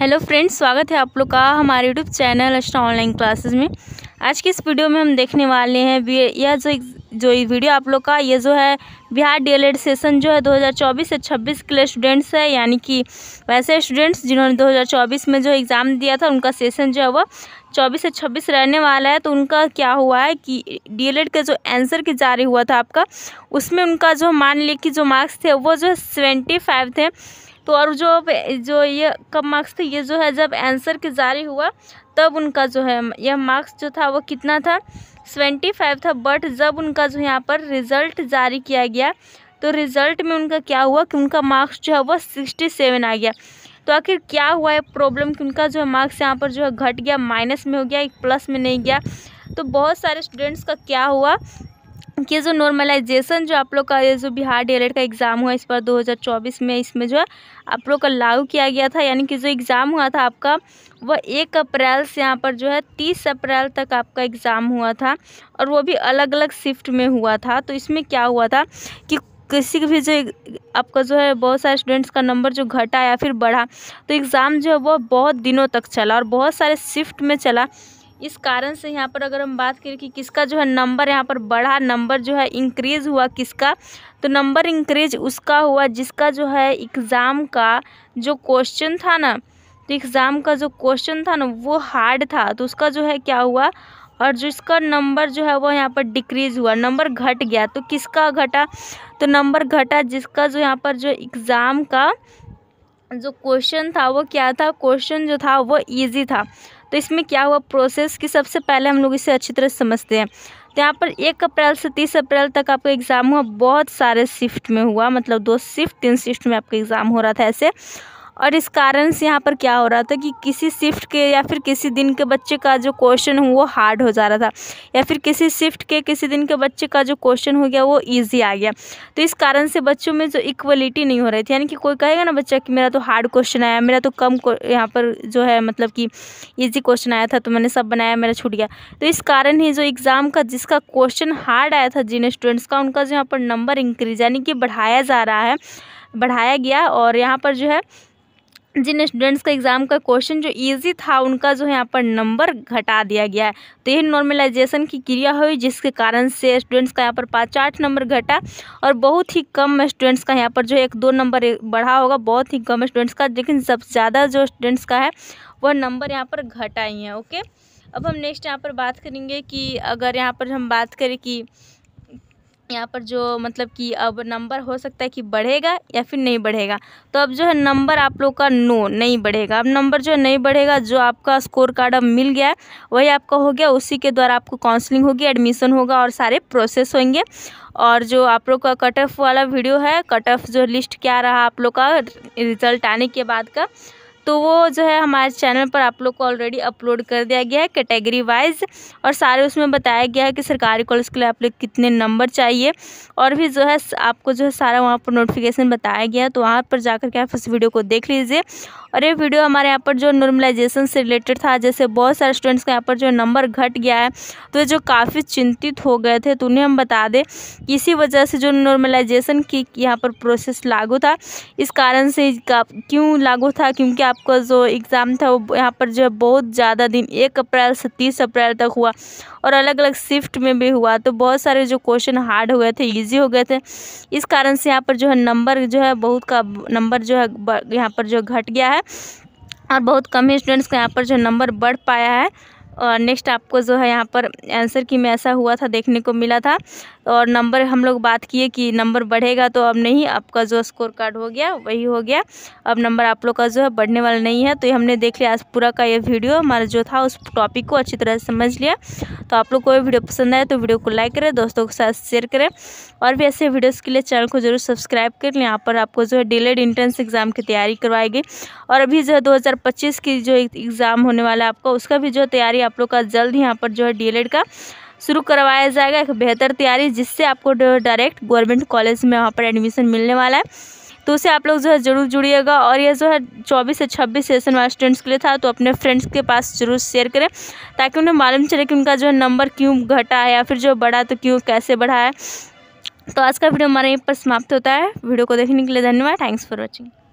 hello friends स्वागत है आप लोग का हमारे YouTube channel Ashta online classes में आज की इस वीडियो में हम देखने वाले हैं यह जो जो वीडियो आप लोग का ये जो है बिहार डी सेशन जो है 2024 से 26 के लिए स्टूडेंट्स है यानी कि वैसे स्टूडेंट्स जिन्होंने 2024 में जो एग्ज़ाम दिया था उनका सेशन जो है वो चौबीस से छब्बीस रहने वाला है तो उनका क्या हुआ है कि डी का जो आंसर के जारी हुआ था आपका उसमें उनका जो मान लिया कि जो मार्क्स थे वो जो सेवेंटी थे तो और जो जो ये कब मार्क्स थे ये जो है जब आंसर के जारी हुआ तब उनका जो है यह मार्क्स जो था वो कितना था सेवेंटी फाइव था बट जब उनका जो यहाँ पर रिज़ल्ट जारी किया गया तो रिज़ल्ट में उनका क्या हुआ कि उनका मार्क्स जो है वो सिक्सटी सेवन आ गया तो आखिर क्या हुआ है प्रॉब्लम कि उनका जो है मार्क्स यहाँ पर जो है घट गया माइनस में हो गया एक प्लस में नहीं गया तो बहुत सारे स्टूडेंट्स का क्या हुआ कि जो नॉर्मलाइजेशन जो आप लोग का ये जो बिहार डीएलएड e का एग्ज़ाम हुआ इस पर 2024 में इसमें जो है आप लोग का लागू किया गया था यानी कि जो एग्ज़ाम हुआ था आपका वह एक अप्रैल से यहाँ पर जो है तीस अप्रैल तक आपका एग्ज़ाम हुआ था और वो भी अलग अलग शिफ्ट में हुआ था तो इसमें क्या हुआ था कि किसी भी जो आपका जो है बहुत सारे स्टूडेंट्स का नंबर जो घटा या फिर बढ़ा तो एग्ज़ाम जो है वह बहुत दिनों तक चला और बहुत सारे शिफ्ट में चला इस कारण से यहाँ पर अगर हम बात करें कि किसका जो है नंबर यहाँ पर बढ़ा नंबर जो है इंक्रीज़ हुआ किसका तो नंबर इंक्रीज उसका हुआ जिसका जो है एग्ज़ाम का जो क्वेश्चन था ना तो एग्ज़ाम का जो क्वेश्चन था ना वो हार्ड था तो उसका जो है क्या हुआ और जिसका नंबर जो है वो यहाँ पर डिक्रीज़ हुआ नंबर घट गया तो किसका घटा तो नंबर घटा जिसका जो यहाँ पर जो एग्ज़ाम का जो क्वेश्चन था वो क्या था क्वेश्चन जो था वो ईजी था तो इसमें क्या हुआ प्रोसेस कि सबसे पहले हम लोग इसे अच्छी तरह समझते हैं तो यहाँ पर एक अप्रैल से तीस अप्रैल तक आपका एग्ज़ाम हुआ बहुत सारे शिफ्ट में हुआ मतलब दो शिफ्ट तीन शिफ्ट में आपका एग्ज़ाम हो रहा था ऐसे और इस कारण से यहाँ पर क्या हो रहा था कि किसी शिफ्ट के या फिर किसी दिन के बच्चे का जो क्वेश्चन हो वो हार्ड हो जा रहा था या फिर किसी शिफ्ट के किसी दिन के बच्चे का जो क्वेश्चन हो गया वो ईजी आ गया तो इस कारण से बच्चों में जो इक्वलिटी नहीं हो रही थी यानी कि कोई कहेगा ना बच्चा कि मेरा तो हार्ड क्वेश्चन आया मेरा तो कम यहाँ पर जो है मतलब कि ईजी क्वेश्चन आया था तो मैंने सब बनाया मेरा छूट गया तो इस कारण ही जो एग्ज़ाम का जिसका क्वेश्चन हार्ड आया था जिन स्टूडेंट्स का उनका जो यहाँ पर नंबर इंक्रीज यानी कि बढ़ाया जा रहा है बढ़ाया गया और यहाँ पर जो है जिन स्टूडेंट्स का एग्ज़ाम का क्वेश्चन जो इजी था उनका जो है यहाँ पर नंबर घटा दिया गया है तो यह नॉर्मलाइजेशन की क्रिया हुई जिसके कारण से स्टूडेंट्स का यहाँ पर पाँच आठ नंबर घटा और बहुत ही कम स्टूडेंट्स का यहाँ पर जो एक दो नंबर बढ़ा होगा बहुत ही कम स्टूडेंट्स का लेकिन सबसे ज़्यादा जो स्टूडेंट्स का है वह नंबर यहाँ पर घटा ही है ओके अब हम नेक्स्ट यहाँ पर बात करेंगे कि अगर यहाँ पर हम बात करें कि यहाँ पर जो मतलब कि अब नंबर हो सकता है कि बढ़ेगा या फिर नहीं बढ़ेगा तो अब जो है नंबर आप लोग का नो नहीं बढ़ेगा अब नंबर जो है नहीं बढ़ेगा जो आपका स्कोर कार्ड अब मिल गया है वही आपका हो गया उसी के द्वारा आपको काउंसलिंग होगी एडमिशन होगा और सारे प्रोसेस होंगे और जो आप लोग का कट ऑफ वाला वीडियो है कट ऑफ जो लिस्ट क्या रहा आप लोग का रिजल्ट आने के बाद का तो वो जो है हमारे चैनल पर आप लोग को ऑलरेडी अपलोड कर दिया गया है कैटेगरी वाइज और सारे उसमें बताया गया है कि सरकारी कॉलेज के लिए आप लोग कितने नंबर चाहिए और भी जो है आपको जो है सारा वहाँ पर नोटिफिकेशन बताया गया है तो वहाँ पर जा के आप उस वीडियो को देख लीजिए और ये वीडियो हमारे यहाँ पर जो नॉर्मलाइजेशन से रिलेटेड था जैसे बहुत सारे स्टूडेंट्स का यहाँ पर जो नंबर घट गया है तो जो काफ़ी चिंतित हो गए थे तो उन्हें हम बता दें कि इसी वजह से जो नॉर्मलाइजेशन की यहाँ पर प्रोसेस लागू था इस कारण से क्यों लागू था क्योंकि आप आपका जो एग्ज़ाम था वो यहाँ पर जो है बहुत ज़्यादा दिन एक अप्रैल से तीस अप्रैल तक हुआ और अलग अलग शिफ्ट में भी हुआ तो बहुत सारे जो क्वेश्चन हार्ड हो गए थे ईजी हो गए थे इस कारण से यहाँ पर जो है नंबर जो है बहुत का नंबर जो है यहाँ पर जो घट गया है और बहुत कम ही स्टूडेंट्स का यहाँ पर जो नंबर बढ़ पाया है और नेक्स्ट आपको जो है यहाँ पर आंसर की में ऐसा हुआ था देखने को मिला था और नंबर हम लोग बात किए कि नंबर बढ़ेगा तो अब नहीं आपका जो स्कोर कार्ड हो गया वही हो गया अब नंबर आप लोग का जो है बढ़ने वाला नहीं है तो हमने देख लिया आज पूरा का ये वीडियो हमारा जो था उस टॉपिक को अच्छी तरह से समझ लिया तो आप लोग को भी वीडियो पसंद आए तो वीडियो को लाइक करें दोस्तों के साथ शेयर करें और भी ऐसे वीडियोज़ के लिए चैनल को जरूर सब्सक्राइब कर लें यहाँ पर आपको जो है डिलेड इंट्रेंस एग्ज़ाम की तैयारी करवाएगी और अभी जो है दो की जो एग्ज़ाम होने वाला है आपका उसका भी जो तैयारी आप लोग का जल्द यहाँ पर जो है डीएलएड का शुरू करवाया जाएगा एक बेहतर तैयारी जिससे आपको डायरेक्ट गवर्नमेंट कॉलेज में वहाँ पर एडमिशन मिलने वाला है तो उसे आप लोग जो है ज़रूर जुड़िएगा और यह जो है 24 से 26 सेशन वाले स्टूडेंट्स के लिए था तो अपने फ्रेंड्स के पास जरूर शेयर करें ताकि उन्हें मालूम चले कि उनका जो है नंबर क्यों घटा है या फिर जो बढ़ा तो क्यों कैसे बढ़ा है तो आज का वीडियो हमारे यहीं पर समाप्त होता है वीडियो को देखने के लिए धन्यवाद थैंक्स फॉर वॉचिंग